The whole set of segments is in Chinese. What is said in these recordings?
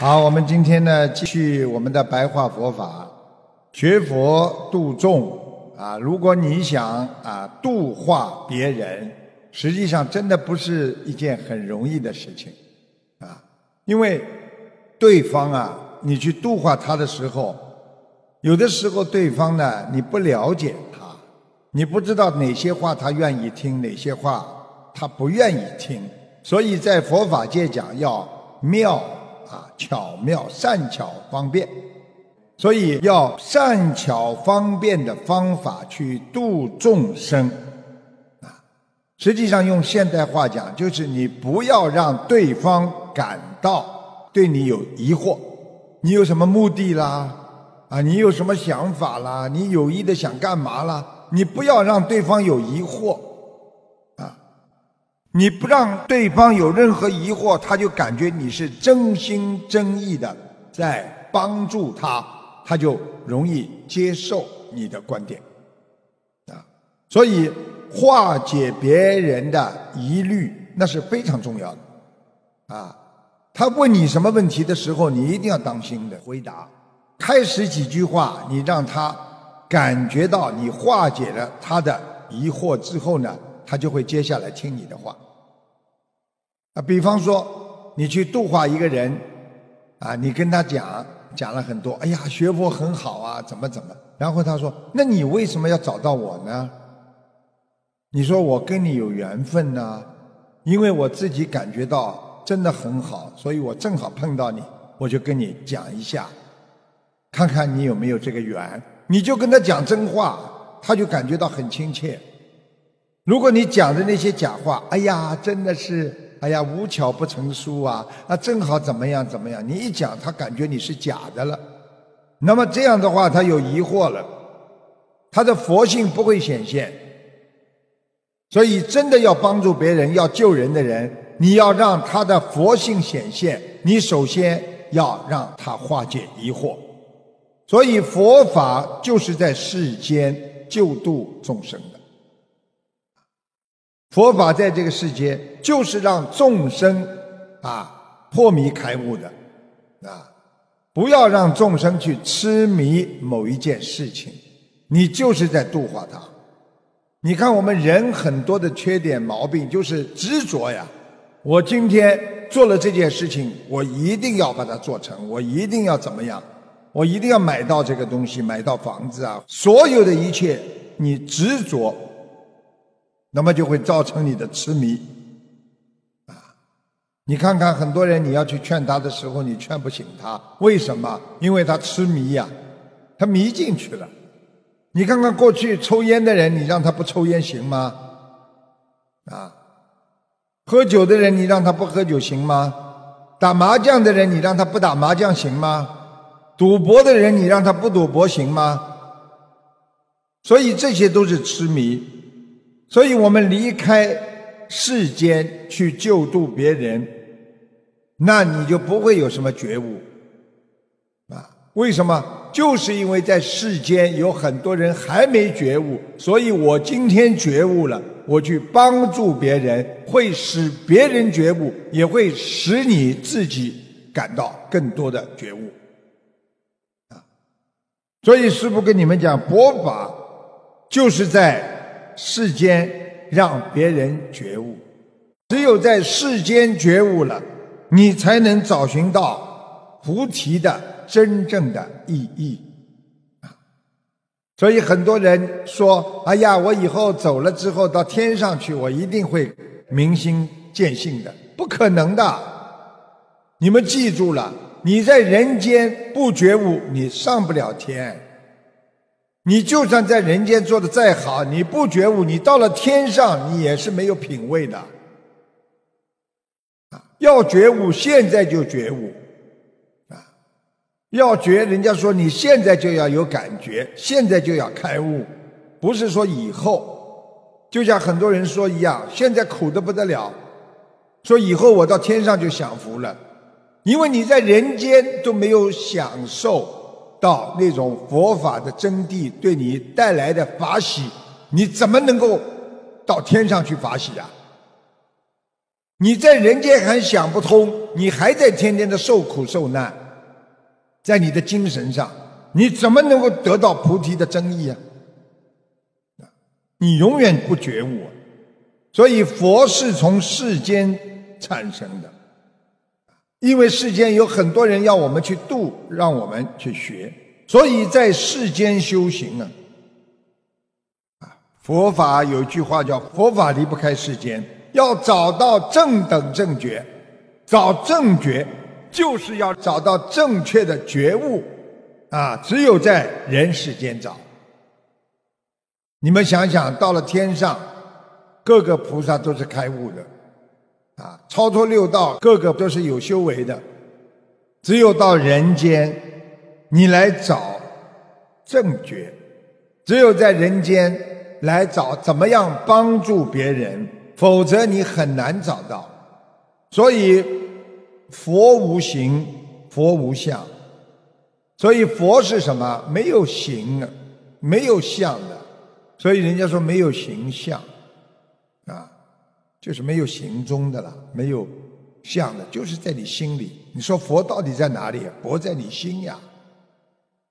好，我们今天呢，继续我们的白话佛法，学佛度众啊。如果你想啊度化别人，实际上真的不是一件很容易的事情啊，因为对方啊，你去度化他的时候，有的时候对方呢，你不了解他，你不知道哪些话他愿意听，哪些话他不愿意听，所以在佛法界讲要妙。啊，巧妙、善巧、方便，所以要善巧方便的方法去度众生。啊，实际上用现代话讲，就是你不要让对方感到对你有疑惑，你有什么目的啦？啊，你有什么想法啦？你有意的想干嘛啦？你不要让对方有疑惑。你不让对方有任何疑惑，他就感觉你是真心真意的在帮助他，他就容易接受你的观点啊。所以化解别人的疑虑那是非常重要的啊。他问你什么问题的时候，你一定要当心的回答。开始几句话，你让他感觉到你化解了他的疑惑之后呢？他就会接下来听你的话，啊，比方说你去度化一个人，啊，你跟他讲讲了很多，哎呀，学佛很好啊，怎么怎么，然后他说，那你为什么要找到我呢？你说我跟你有缘分呢，因为我自己感觉到真的很好，所以我正好碰到你，我就跟你讲一下，看看你有没有这个缘。你就跟他讲真话，他就感觉到很亲切。如果你讲的那些假话，哎呀，真的是，哎呀，无巧不成书啊，那正好怎么样怎么样，你一讲，他感觉你是假的了，那么这样的话，他有疑惑了，他的佛性不会显现，所以真的要帮助别人、要救人的人，你要让他的佛性显现，你首先要让他化解疑惑，所以佛法就是在世间救度众生。佛法在这个世界就是让众生啊破迷开悟的啊，不要让众生去痴迷某一件事情，你就是在度化他。你看我们人很多的缺点毛病就是执着呀，我今天做了这件事情，我一定要把它做成，我一定要怎么样，我一定要买到这个东西，买到房子啊，所有的一切你执着。那么就会造成你的痴迷，啊！你看看很多人，你要去劝他的时候，你劝不醒他，为什么？因为他痴迷呀，他迷进去了。你看看过去抽烟的人，你让他不抽烟行吗？啊，喝酒的人，你让他不喝酒行吗？打麻将的人，你让他不打麻将行吗？赌博的人，你让他不赌博行吗？所以这些都是痴迷。所以我们离开世间去救度别人，那你就不会有什么觉悟啊？为什么？就是因为在世间有很多人还没觉悟，所以我今天觉悟了，我去帮助别人，会使别人觉悟，也会使你自己感到更多的觉悟啊！所以师父跟你们讲，佛法就是在。世间让别人觉悟，只有在世间觉悟了，你才能找寻到菩提的真正的意义啊！所以很多人说：“哎呀，我以后走了之后到天上去，我一定会明心见性的。”不可能的！你们记住了，你在人间不觉悟，你上不了天。你就算在人间做的再好，你不觉悟，你到了天上，你也是没有品味的，啊！要觉悟，现在就觉悟，啊！要觉，人家说你现在就要有感觉，现在就要开悟，不是说以后。就像很多人说一样，现在苦的不得了，说以后我到天上就享福了，因为你在人间都没有享受。到那种佛法的真谛对你带来的法喜，你怎么能够到天上去法喜呀？你在人间还想不通，你还在天天的受苦受难，在你的精神上，你怎么能够得到菩提的真意呀？你永远不觉悟，所以佛是从世间产生的。因为世间有很多人要我们去度，让我们去学，所以在世间修行呢。啊，佛法有一句话叫“佛法离不开世间”，要找到正等正觉，找正觉就是要找到正确的觉悟啊，只有在人世间找。你们想想，到了天上，各个菩萨都是开悟的。啊，超脱六道，个个都是有修为的。只有到人间，你来找正觉，只有在人间来找怎么样帮助别人，否则你很难找到。所以佛无形，佛无相，所以佛是什么？没有形的，没有相的，所以人家说没有形象。就是没有行踪的了，没有像的，就是在你心里。你说佛到底在哪里？佛在你心呀。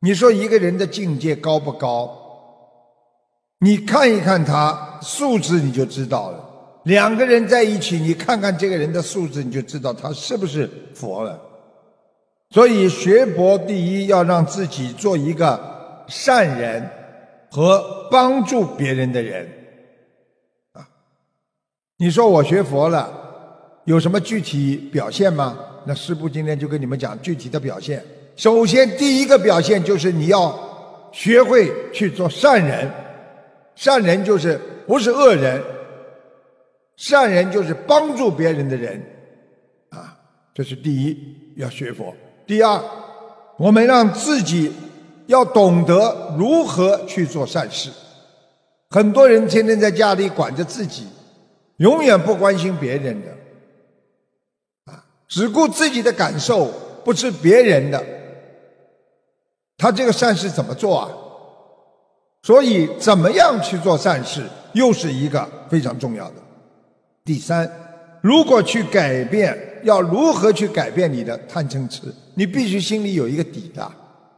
你说一个人的境界高不高？你看一看他素质你就知道了。两个人在一起，你看看这个人的素质，你就知道他是不是佛了。所以学佛第一要让自己做一个善人和帮助别人的人。你说我学佛了，有什么具体表现吗？那师傅今天就跟你们讲具体的表现。首先，第一个表现就是你要学会去做善人，善人就是不是恶人，善人就是帮助别人的人，啊，这是第一要学佛。第二，我们让自己要懂得如何去做善事。很多人天天在家里管着自己。永远不关心别人的，啊，只顾自己的感受，不知别人的，他这个善事怎么做啊？所以，怎么样去做善事，又是一个非常重要的。第三，如果去改变，要如何去改变你的贪嗔痴？你必须心里有一个底的，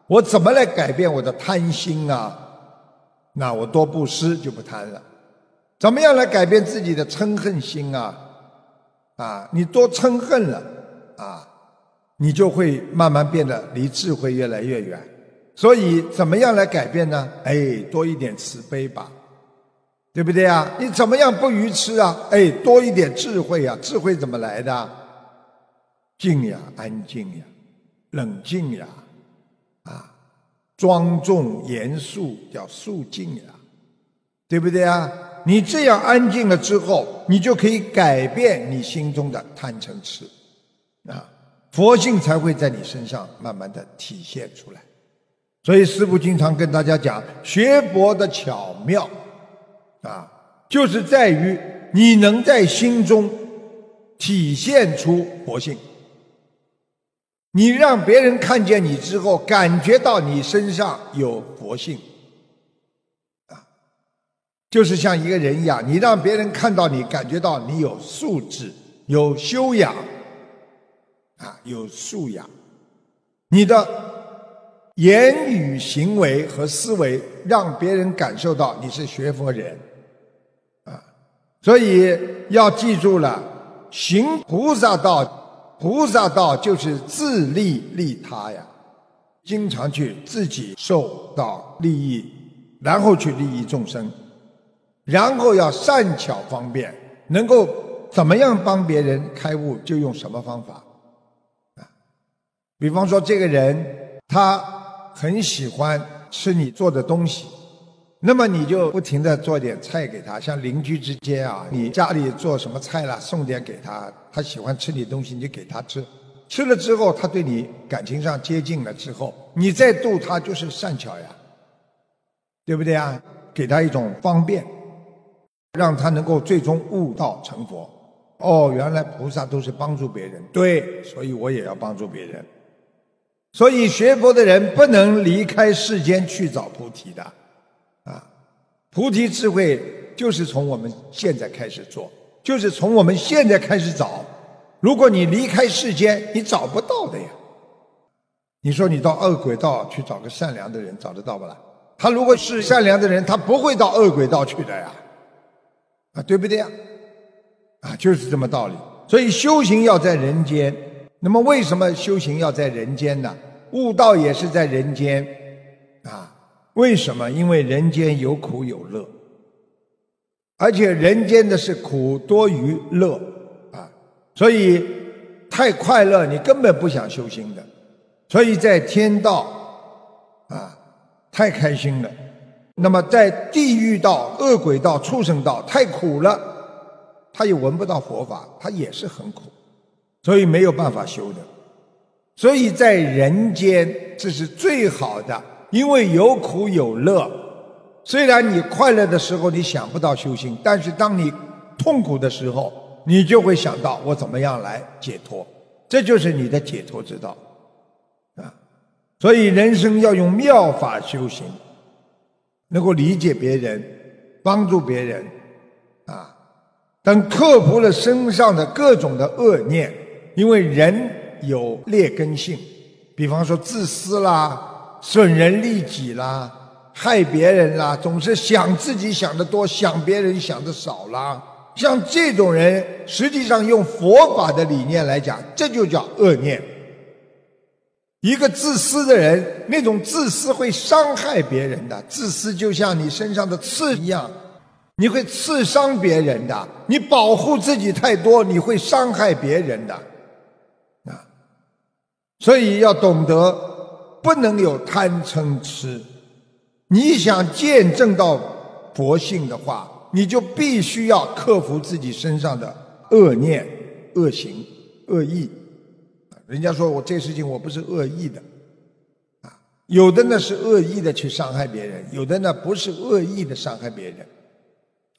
我怎么来改变我的贪心啊？那我多布施就不贪了。怎么样来改变自己的嗔恨心啊？啊，你多嗔恨了，啊，你就会慢慢变得离智慧越来越远。所以，怎么样来改变呢？哎，多一点慈悲吧，对不对啊？你怎么样不愚痴啊？哎，多一点智慧啊！智慧怎么来的？静呀，安静呀，冷静呀，啊，庄重严肃叫肃静呀，对不对呀？你这样安静了之后，你就可以改变你心中的贪嗔痴，啊，佛性才会在你身上慢慢的体现出来。所以师父经常跟大家讲，学佛的巧妙，啊，就是在于你能在心中体现出佛性，你让别人看见你之后，感觉到你身上有佛性。就是像一个人一样，你让别人看到你，感觉到你有素质、有修养，啊，有素养。你的言语、行为和思维，让别人感受到你是学佛人，啊，所以要记住了，行菩萨道，菩萨道就是自利利他呀，经常去自己受到利益，然后去利益众生。然后要善巧方便，能够怎么样帮别人开悟，就用什么方法啊？比方说，这个人他很喜欢吃你做的东西，那么你就不停的做点菜给他，像邻居之间啊，你家里做什么菜了，送点给他，他喜欢吃你东西，你就给他吃，吃了之后他对你感情上接近了之后，你再度他就是善巧呀，对不对啊？给他一种方便。让他能够最终悟道成佛。哦，原来菩萨都是帮助别人，对，所以我也要帮助别人。所以学佛的人不能离开世间去找菩提的啊！菩提智慧就是从我们现在开始做，就是从我们现在开始找。如果你离开世间，你找不到的呀。你说你到恶鬼道去找个善良的人，找得到不啦？他如果是善良的人，他不会到恶鬼道去的呀。对不对啊？啊，就是这么道理。所以修行要在人间。那么为什么修行要在人间呢？悟道也是在人间啊？为什么？因为人间有苦有乐，而且人间的是苦多于乐啊。所以太快乐，你根本不想修行的。所以在天道啊，太开心了。那么，在地狱道、恶鬼道、畜生道太苦了，他也闻不到佛法，他也是很苦，所以没有办法修的。所以在人间，这是最好的，因为有苦有乐。虽然你快乐的时候你想不到修行，但是当你痛苦的时候，你就会想到我怎么样来解脱，这就是你的解脱之道啊。所以，人生要用妙法修行。能够理解别人，帮助别人，啊，等克服了身上的各种的恶念，因为人有劣根性，比方说自私啦、损人利己啦、害别人啦，总是想自己想的多，想别人想的少啦。像这种人，实际上用佛法的理念来讲，这就叫恶念。一个自私的人，那种自私会伤害别人的。自私就像你身上的刺一样，你会刺伤别人的。你保护自己太多，你会伤害别人的。啊，所以要懂得不能有贪嗔痴。你想见证到佛性的话，你就必须要克服自己身上的恶念、恶行、恶意。人家说我这事情我不是恶意的，啊，有的呢是恶意的去伤害别人，有的呢不是恶意的伤害别人，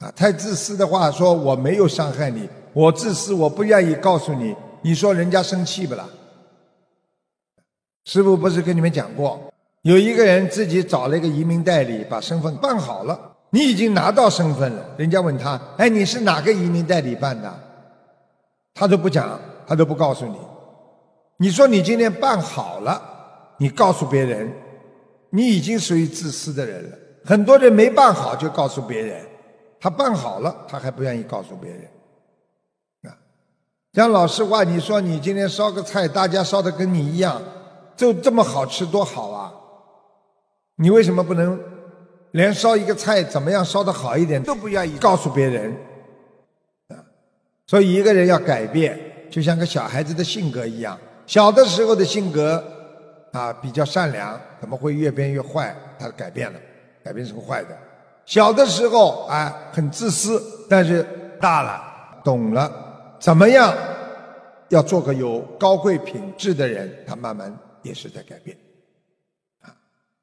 啊，太自私的话说我没有伤害你，我自私我不愿意告诉你，你说人家生气不啦？师傅不是跟你们讲过，有一个人自己找了一个移民代理，把身份办好了，你已经拿到身份了，人家问他，哎，你是哪个移民代理办的？他都不讲，他都不告诉你。你说你今天办好了，你告诉别人，你已经属于自私的人了。很多人没办好就告诉别人，他办好了他还不愿意告诉别人。啊，讲老实话，你说你今天烧个菜，大家烧的跟你一样，就这么好吃，多好啊！你为什么不能连烧一个菜怎么样烧的好一点都不愿意告诉别人？啊，所以一个人要改变，就像个小孩子的性格一样。小的时候的性格啊，比较善良，怎么会越变越坏？他改变了，改变成坏的。小的时候啊，很自私，但是大了懂了，怎么样要做个有高贵品质的人？他慢慢也是在改变啊。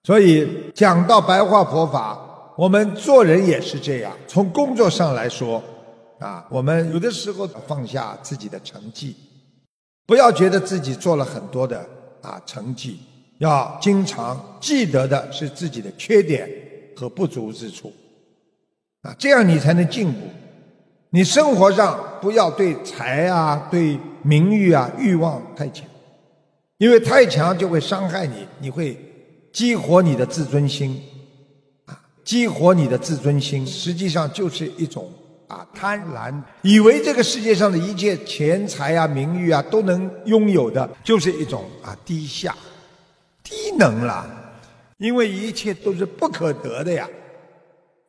所以讲到白话佛法，我们做人也是这样。从工作上来说啊，我们有的时候放下自己的成绩。不要觉得自己做了很多的啊成绩，要经常记得的是自己的缺点和不足之处，啊，这样你才能进步。你生活上不要对财啊、对名誉啊欲望太强，因为太强就会伤害你，你会激活你的自尊心，啊，激活你的自尊心，实际上就是一种。啊，贪婪，以为这个世界上的一切钱财啊、名誉啊都能拥有的，就是一种啊低下、低能了，因为一切都是不可得的呀，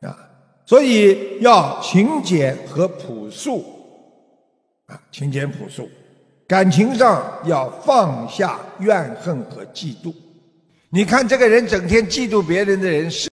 啊，所以要勤俭和朴素，啊，勤俭朴素，感情上要放下怨恨和嫉妒。你看，这个人整天嫉妒别人的人是。